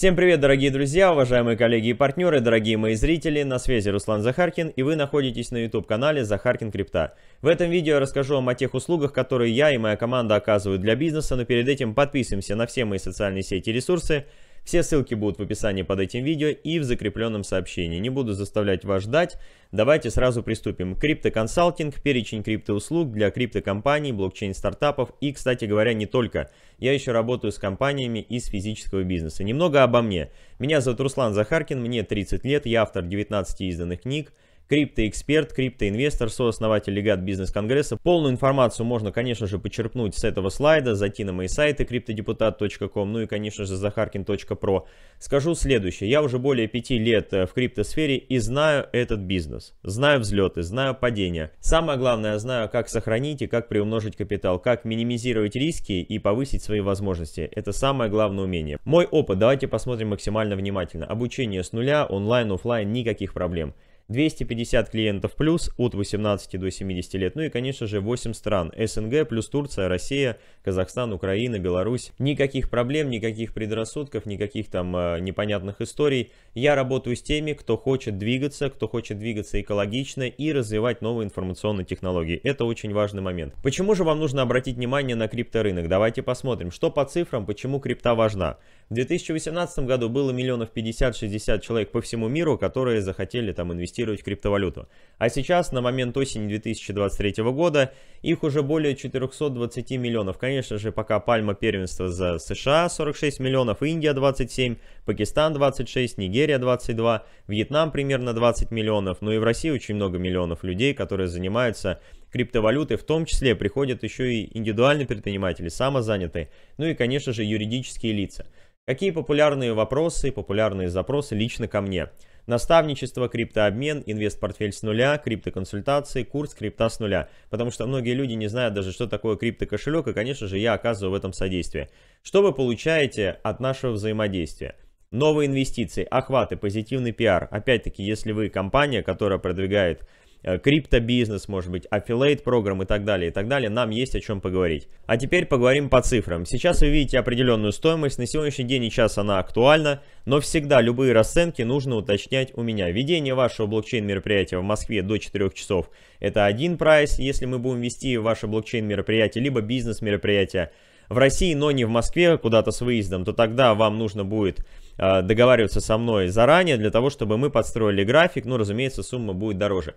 Всем привет, дорогие друзья, уважаемые коллеги и партнеры, дорогие мои зрители, на связи Руслан Захаркин и вы находитесь на YouTube-канале Захаркин Крипта. В этом видео я расскажу вам о тех услугах, которые я и моя команда оказывают для бизнеса, но перед этим подписываемся на все мои социальные сети и ресурсы, все ссылки будут в описании под этим видео и в закрепленном сообщении. Не буду заставлять вас ждать. Давайте сразу приступим. Криптоконсалтинг, перечень криптоуслуг для криптокомпаний, блокчейн-стартапов и, кстати говоря, не только. Я еще работаю с компаниями из физического бизнеса. Немного обо мне. Меня зовут Руслан Захаркин, мне 30 лет, я автор 19 изданных книг, криптоэксперт, криптоинвестор, сооснователь легат бизнес-конгресса. Полную информацию можно, конечно же, почерпнуть с этого слайда, зайти на мои сайты криптодепутат.ком, ну и, конечно же, захаркин.про. Скажу следующее. Я уже более пяти лет э, в криптосфере и знаю этот бизнес. Знаю взлеты, знаю падения. Самое главное, знаю, как сохранить и как приумножить капитал, как минимизировать риски и повысить свои возможности. Это самое главное умение. Мой опыт, давайте посмотрим максимально внимательно. Обучение с нуля, онлайн, офлайн, никаких проблем. 250 клиентов плюс от 18 до 70 лет. Ну и, конечно же, 8 стран. СНГ плюс Турция, Россия, Казахстан, Украина, Беларусь. Никаких проблем, никаких предрассудков, никаких там э, непонятных историй. Я работаю с теми, кто хочет двигаться, кто хочет двигаться экологично и развивать новые информационные технологии. Это очень важный момент. Почему же вам нужно обратить внимание на крипторынок? Давайте посмотрим, что по цифрам, почему крипта важна. В 2018 году было миллионов 50-60 человек по всему миру, которые захотели там инвестировать инвестировать в криптовалюту. А сейчас, на момент осени 2023 года, их уже более 420 миллионов. Конечно же, пока пальма первенства за США 46 миллионов, Индия 27, Пакистан 26, Нигерия 22, Вьетнам примерно 20 миллионов. Ну и в России очень много миллионов людей, которые занимаются криптовалюты, в том числе приходят еще и индивидуальные предприниматели, самозанятые, ну и, конечно же, юридические лица. Какие популярные вопросы, популярные запросы лично ко мне? Наставничество, криптообмен, инвестпортфель с нуля, криптоконсультации, курс крипта с нуля. Потому что многие люди не знают даже, что такое криптокошелек, и, конечно же, я оказываю в этом содействие. Что вы получаете от нашего взаимодействия? Новые инвестиции, охваты, позитивный пиар. Опять-таки, если вы компания, которая продвигает Э, криптобизнес, может быть, аффилейт программ и так далее, и так далее, нам есть о чем поговорить. А теперь поговорим по цифрам. Сейчас вы видите определенную стоимость, на сегодняшний день и час она актуальна, но всегда любые расценки нужно уточнять у меня. Ведение вашего блокчейн-мероприятия в Москве до 4 часов – это один прайс, если мы будем вести ваше блокчейн-мероприятие, либо бизнес-мероприятие, в России, но не в Москве, куда-то с выездом, то тогда вам нужно будет э, договариваться со мной заранее для того, чтобы мы подстроили график. Ну, разумеется, сумма будет дороже.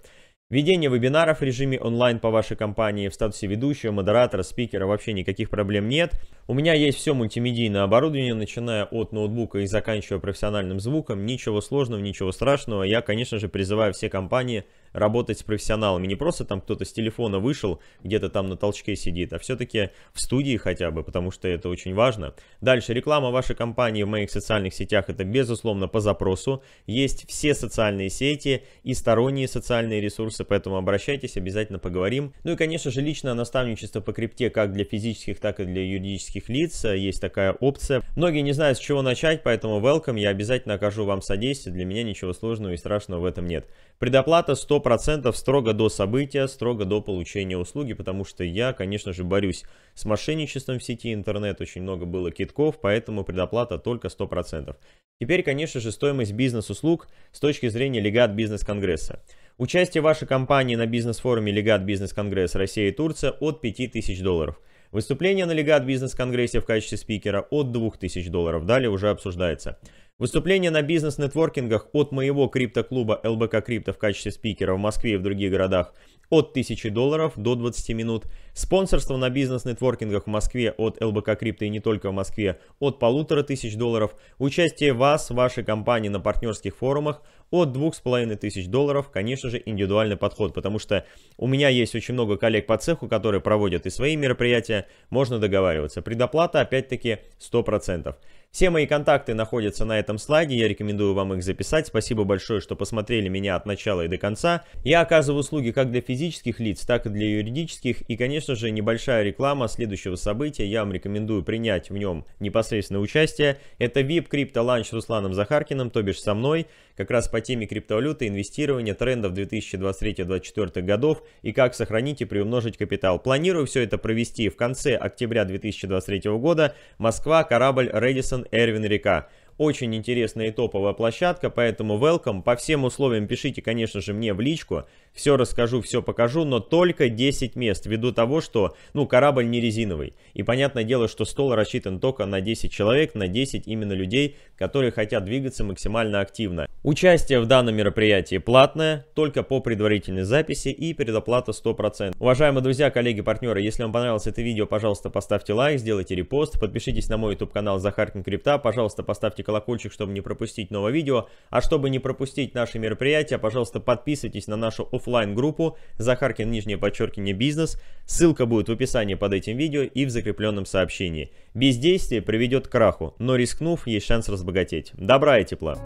Ведение вебинаров в режиме онлайн по вашей компании в статусе ведущего, модератора, спикера вообще никаких проблем нет. У меня есть все мультимедийное оборудование, начиная от ноутбука и заканчивая профессиональным звуком. Ничего сложного, ничего страшного. Я, конечно же, призываю все компании работать с профессионалами. Не просто там кто-то с телефона вышел, где-то там на толчке сидит, а все-таки в студии хотя бы, потому что это очень важно. Дальше, реклама вашей компании в моих социальных сетях, это безусловно по запросу. Есть все социальные сети и сторонние социальные ресурсы, поэтому обращайтесь, обязательно поговорим. Ну и, конечно же, личное наставничество по крипте как для физических, так и для юридических лиц. Э, есть такая опция. Многие не знают, с чего начать, поэтому welcome, я обязательно окажу вам содействие. Для меня ничего сложного и страшного в этом нет. Предоплата 100 100% строго до события, строго до получения услуги, потому что я, конечно же, борюсь с мошенничеством в сети интернет, очень много было китков, поэтому предоплата только 100%. Теперь, конечно же, стоимость бизнес-услуг с точки зрения легат бизнес-конгресса. Участие вашей компании на бизнес-форуме легат бизнес-конгресс Россия и Турция от 5000 долларов – Выступление на легат бизнес-конгрессе в качестве спикера от 2000 долларов. Далее уже обсуждается. Выступление на бизнес-нетворкингах от моего криптоклуба ЛБК Крипто в качестве спикера в Москве и в других городах от 1000 долларов до 20 минут. Спонсорство на бизнес-нетворкингах в Москве от ЛБК Крипто и не только в Москве от 1500 долларов. Участие вас, вашей компании на партнерских форумах от 2500 долларов, конечно же, индивидуальный подход, потому что у меня есть очень много коллег по цеху, которые проводят и свои мероприятия, можно договариваться. Предоплата, опять-таки, 100%. Все мои контакты находятся на этом слайде, я рекомендую вам их записать. Спасибо большое, что посмотрели меня от начала и до конца. Я оказываю услуги как для физических лиц, так и для юридических. И, конечно же, небольшая реклама следующего события. Я вам рекомендую принять в нем непосредственное участие. Это VIP Crypto Lunch с Русланом Захаркиным, то бишь со мной. Как раз по теме криптовалюты, инвестирования, трендов 2023-2024 годов и как сохранить и приумножить капитал. Планирую все это провести в конце октября 2023 года. Москва, корабль Редисон Эрвин Река очень интересная и топовая площадка, поэтому welcome. По всем условиям пишите, конечно же, мне в личку все расскажу, все покажу, но только 10 мест, ввиду того, что, ну, корабль не резиновый. И понятное дело, что стол рассчитан только на 10 человек, на 10 именно людей, которые хотят двигаться максимально активно. Участие в данном мероприятии платное, только по предварительной записи и предоплата 100%. Уважаемые друзья, коллеги, партнеры, если вам понравилось это видео, пожалуйста, поставьте лайк, сделайте репост, подпишитесь на мой YouTube канал Захаркин Крипта, пожалуйста, поставьте колокольчик, чтобы не пропустить новое видео. А чтобы не пропустить наши мероприятия, пожалуйста, подписывайтесь на нашу официальную офлайн группу Захаркин нижнее подчеркивание бизнес. Ссылка будет в описании под этим видео и в закрепленном сообщении. Бездействие приведет к краху, но рискнув, есть шанс разбогатеть. Добра и тепла!